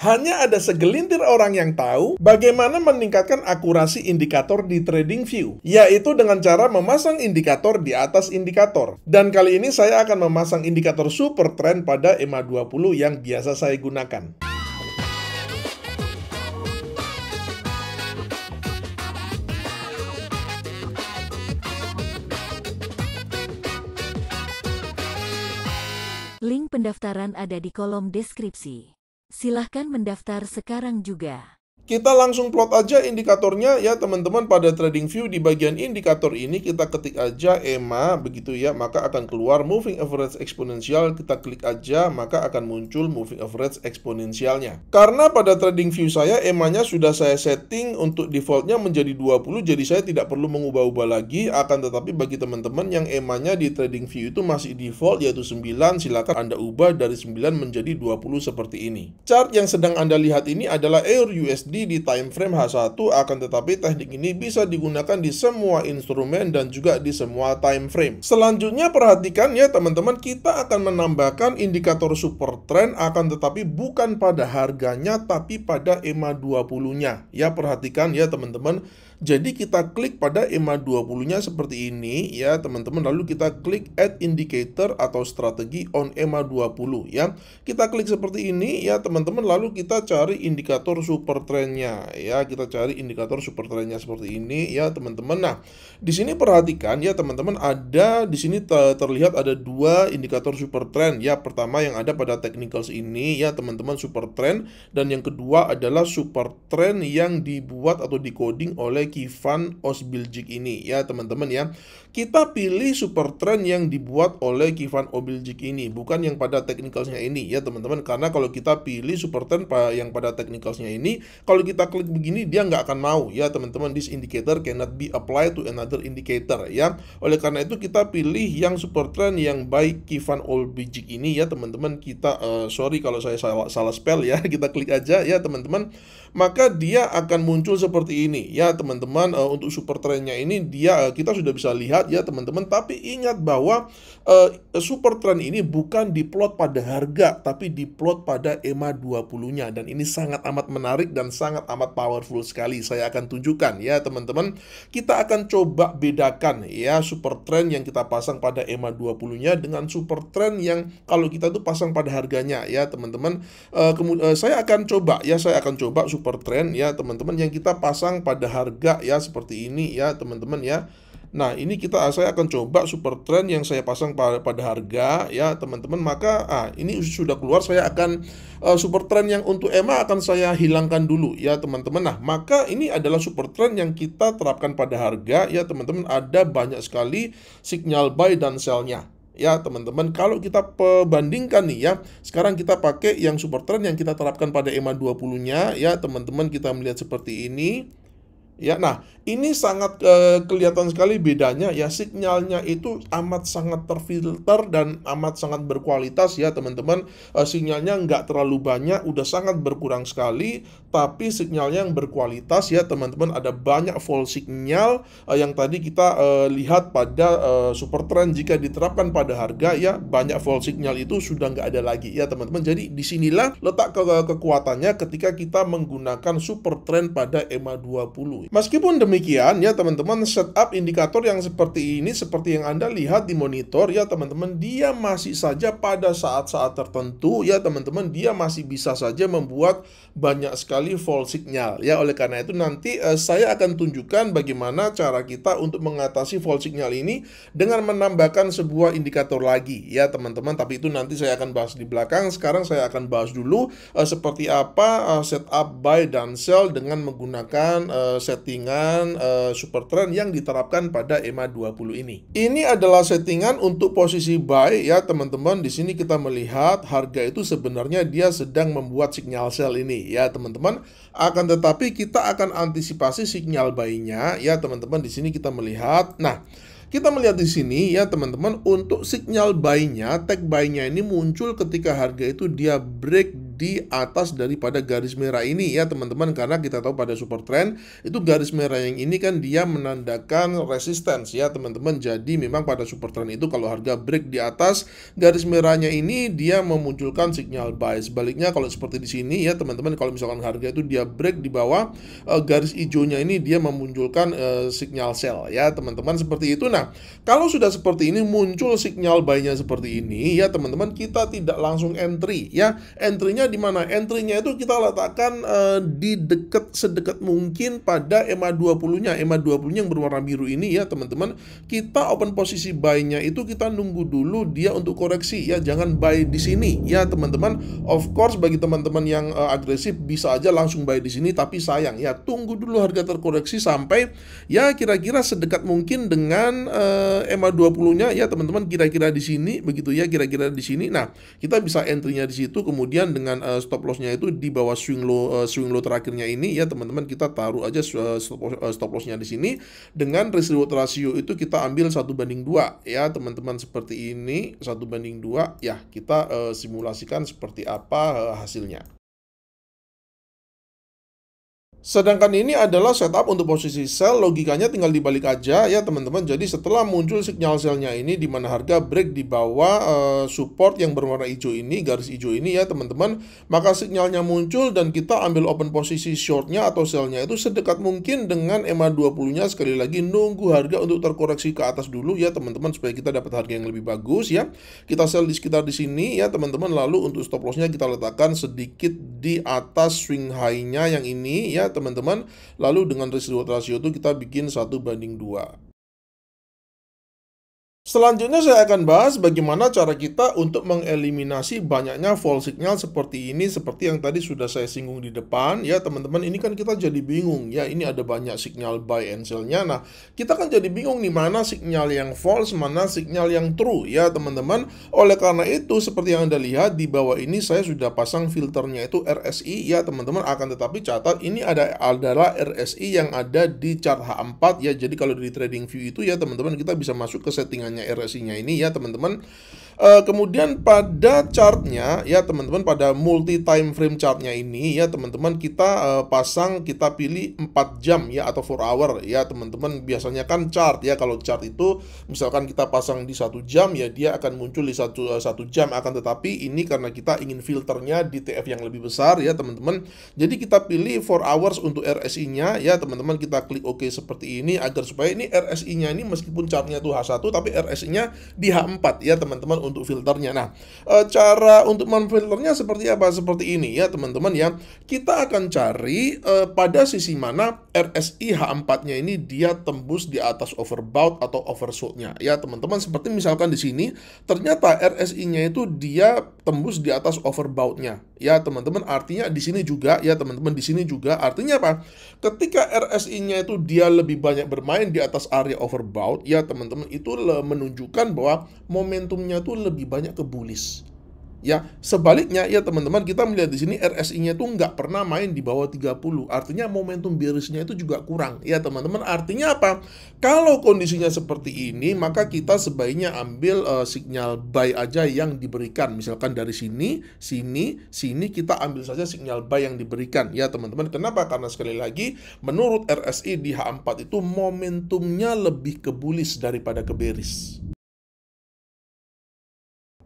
Hanya ada segelintir orang yang tahu bagaimana meningkatkan akurasi indikator di trading view, yaitu dengan cara memasang indikator di atas indikator. Dan kali ini saya akan memasang indikator super trend pada EMA 20 yang biasa saya gunakan. Link pendaftaran ada di kolom deskripsi. Silahkan mendaftar sekarang juga. Kita langsung plot aja indikatornya ya teman-teman pada trading view di bagian indikator ini kita ketik aja EMA begitu ya maka akan keluar moving average eksponensial kita klik aja maka akan muncul moving average eksponensialnya. Karena pada trading view saya EMA-nya sudah saya setting untuk defaultnya menjadi 20 jadi saya tidak perlu mengubah-ubah lagi akan tetapi bagi teman-teman yang EMA-nya di trading view itu masih default yaitu 9 silakan Anda ubah dari 9 menjadi 20 seperti ini. Chart yang sedang Anda lihat ini adalah EUR USD terjadi di time frame H1 akan tetapi teknik ini bisa digunakan di semua instrumen dan juga di semua time frame. Selanjutnya perhatikan ya teman-teman kita akan menambahkan indikator super trend akan tetapi bukan pada harganya tapi pada EMA 20-nya. Ya perhatikan ya teman-teman jadi kita klik pada EMA 20-nya seperti ini ya teman-teman lalu kita klik add indicator atau strategi on EMA 20 ya. Kita klik seperti ini ya teman-teman lalu kita cari indikator super Trend-nya. ya kita cari indikator super Trend-nya seperti ini ya teman-teman. Nah, di sini perhatikan ya teman-teman ada di sini terlihat ada dua indikator super trend ya. Pertama yang ada pada technicals ini ya teman-teman super trend dan yang kedua adalah super trend yang dibuat atau decoding oleh Kifan Osbiljik ini ya teman-teman ya. Kita pilih super trend yang dibuat oleh Kivan Obiljik ini, bukan yang pada technicalsnya ini ya teman-teman. Karena kalau kita pilih super trend yang pada technicalsnya ini, kalau kita klik begini dia nggak akan mau ya teman-teman. This indicator cannot be applied to another indicator ya. Oleh karena itu kita pilih yang super trend yang by Kivan Obiljik ini ya teman-teman. Kita uh, sorry kalau saya salah, salah spell ya. Kita klik aja ya teman-teman maka dia akan muncul seperti ini ya teman-teman uh, untuk super trendnya ini dia uh, kita sudah bisa lihat ya teman-teman tapi ingat bahwa uh, super trend ini bukan diplot pada harga tapi diplot pada EMA 20-nya dan ini sangat amat menarik dan sangat amat powerful sekali saya akan tunjukkan ya teman-teman kita akan coba bedakan ya super trend yang kita pasang pada EMA 20-nya dengan super trend yang kalau kita tuh pasang pada harganya ya teman-teman uh, uh, saya akan coba ya saya akan coba super trend ya teman-teman yang kita pasang pada harga ya seperti ini ya teman-teman ya. Nah, ini kita saya akan coba super trend yang saya pasang pada, pada harga ya, teman-teman. Maka ah ini sudah keluar saya akan uh, super trend yang untuk EMA akan saya hilangkan dulu ya, teman-teman. Nah, maka ini adalah super trend yang kita terapkan pada harga ya, teman-teman. Ada banyak sekali signal buy dan sellnya ya teman-teman kalau kita perbandingkan nih ya sekarang kita pakai yang super trend yang kita terapkan pada EMA 20 nya ya teman-teman kita melihat seperti ini Ya, nah ini sangat eh, kelihatan sekali bedanya ya sinyalnya itu amat sangat terfilter dan amat sangat berkualitas ya teman-teman. Eh, sinyalnya nggak terlalu banyak, udah sangat berkurang sekali, tapi sinyalnya yang berkualitas ya teman-teman. Ada banyak full sinyal eh, yang tadi kita eh, lihat pada eh, super trend jika diterapkan pada harga ya banyak full sinyal itu sudah nggak ada lagi ya teman-teman. Jadi disinilah letak ke kekuatannya ketika kita menggunakan super trend pada EMA 20. Meskipun demikian ya teman-teman setup indikator yang seperti ini seperti yang Anda lihat di monitor ya teman-teman dia masih saja pada saat-saat tertentu ya teman-teman dia masih bisa saja membuat banyak sekali false signal ya oleh karena itu nanti eh, saya akan tunjukkan bagaimana cara kita untuk mengatasi false signal ini dengan menambahkan sebuah indikator lagi ya teman-teman tapi itu nanti saya akan bahas di belakang sekarang saya akan bahas dulu eh, seperti apa eh, setup buy dan sell dengan menggunakan eh, settingan uh, trend yang diterapkan pada EMA 20 ini. Ini adalah settingan untuk posisi buy ya teman-teman. Di sini kita melihat harga itu sebenarnya dia sedang membuat signal sell ini ya teman-teman. Akan tetapi kita akan antisipasi signal buy-nya ya teman-teman. Di sini kita melihat. Nah, kita melihat di sini ya teman-teman untuk signal buy-nya, tag buy-nya ini muncul ketika harga itu dia break di atas daripada garis merah ini ya teman-teman karena kita tahu pada support trend itu garis merah yang ini kan dia menandakan resistance ya teman-teman jadi memang pada support trend itu kalau harga break di atas garis merahnya ini dia memunculkan signal buy sebaliknya kalau seperti di sini ya teman-teman kalau misalkan harga itu dia break di bawah uh, garis hijaunya ini dia memunculkan uh, signal sell ya teman-teman seperti itu nah kalau sudah seperti ini muncul signal buy-nya seperti ini ya teman-teman kita tidak langsung entry ya entry-nya di mana? Entry-nya itu kita letakkan uh, di dekat sedekat mungkin pada EMA 20-nya. EMA 20 nya yang berwarna biru ini ya, teman-teman. Kita open posisi buy-nya itu kita nunggu dulu dia untuk koreksi ya. Jangan buy di sini ya, teman-teman. Of course bagi teman-teman yang uh, agresif bisa aja langsung buy di sini tapi sayang ya, tunggu dulu harga terkoreksi sampai ya kira-kira sedekat mungkin dengan uh, eh, EMA 20-nya ya, teman-teman kira-kira di sini begitu ya, kira-kira di sini. Nah, kita bisa entry-nya di situ kemudian dengan uh, stop lossnya itu di bawah swing low uh, swing low terakhirnya ini ya teman-teman kita taruh aja uh, stop, uh, stop lossnya di sini dengan risk reward ratio itu kita ambil satu banding dua ya teman-teman seperti ini satu banding dua ya kita uh, simulasikan seperti apa uh, hasilnya. Sedangkan ini adalah setup untuk posisi sell, logikanya tinggal dibalik aja ya teman-teman. Jadi setelah muncul sinyal sellnya ini di mana harga break di bawah uh, support yang berwarna hijau ini, garis hijau ini ya teman-teman, maka sinyalnya muncul dan kita ambil open posisi shortnya atau sellnya itu sedekat mungkin dengan EMA 20-nya sekali lagi nunggu harga untuk terkoreksi ke atas dulu ya teman-teman supaya kita dapat harga yang lebih bagus ya. Kita sell di sekitar di sini ya teman-teman, lalu untuk stop lossnya kita letakkan sedikit di atas swing high-nya yang ini ya teman-teman lalu dengan residual ratio itu kita bikin satu banding dua Selanjutnya saya akan bahas bagaimana cara kita untuk mengeliminasi banyaknya false signal seperti ini seperti yang tadi sudah saya singgung di depan ya teman-teman ini kan kita jadi bingung ya ini ada banyak signal buy and sell-nya nah kita kan jadi bingung nih mana signal yang false mana signal yang true ya teman-teman oleh karena itu seperti yang Anda lihat di bawah ini saya sudah pasang filternya itu RSI ya teman-teman akan tetapi catat ini ada adalah RSI yang ada di chart H4 ya jadi kalau di trading view itu ya teman-teman kita bisa masuk ke settingannya RSI-nya ini ya teman-teman Eh, kemudian pada chartnya ya teman-teman pada multi time frame chartnya ini ya teman-teman kita uh, pasang kita pilih 4 jam ya atau 4 hour ya teman-teman biasanya kan chart ya kalau chart itu misalkan kita pasang di satu jam ya dia akan muncul di satu eh, satu jam akan tetapi ini karena kita ingin filternya di TF yang lebih besar ya teman-teman jadi kita pilih 4 hours untuk RSI-nya ya teman-teman kita klik OK seperti ini agar supaya ini RSI-nya ini meskipun chartnya itu H1 tapi RSI-nya di H4 ya teman-teman untuk filternya. Nah, e, cara untuk memfilternya seperti apa? Seperti ini ya, teman-teman ya. Kita akan cari e, pada sisi mana RSI H4-nya ini dia tembus di atas overbought atau oversold-nya. Ya, teman-teman, seperti misalkan di sini, ternyata RSI-nya itu dia tembus di atas overbought-nya. Ya, teman-teman, artinya di sini juga, ya teman-teman, di sini juga. Artinya apa? Ketika RSI-nya itu dia lebih banyak bermain di atas area overbought, ya teman-teman, itu menunjukkan bahwa momentumnya itu lebih banyak ke bullish. Ya, sebaliknya ya teman-teman kita melihat di sini RSI-nya itu nggak pernah main di bawah 30. Artinya momentum bearish itu juga kurang. Ya teman-teman, artinya apa? Kalau kondisinya seperti ini, maka kita sebaiknya ambil uh, sinyal buy aja yang diberikan. Misalkan dari sini, sini, sini kita ambil saja sinyal buy yang diberikan. Ya teman-teman, kenapa? Karena sekali lagi menurut RSI di H4 itu momentumnya lebih ke bullish daripada ke bearish.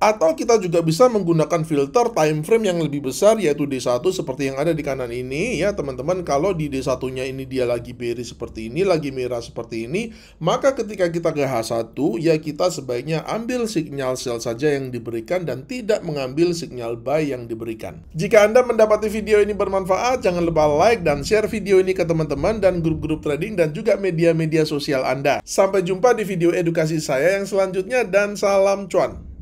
Atau kita juga bisa menggunakan filter time frame yang lebih besar yaitu D1 seperti yang ada di kanan ini ya teman-teman. Kalau di D1-nya ini dia lagi beri seperti ini, lagi merah seperti ini, maka ketika kita ke H1 ya kita sebaiknya ambil sinyal sell saja yang diberikan dan tidak mengambil sinyal buy yang diberikan. Jika Anda mendapati video ini bermanfaat, jangan lupa like dan share video ini ke teman-teman dan grup-grup trading dan juga media-media sosial Anda. Sampai jumpa di video edukasi saya yang selanjutnya dan salam cuan.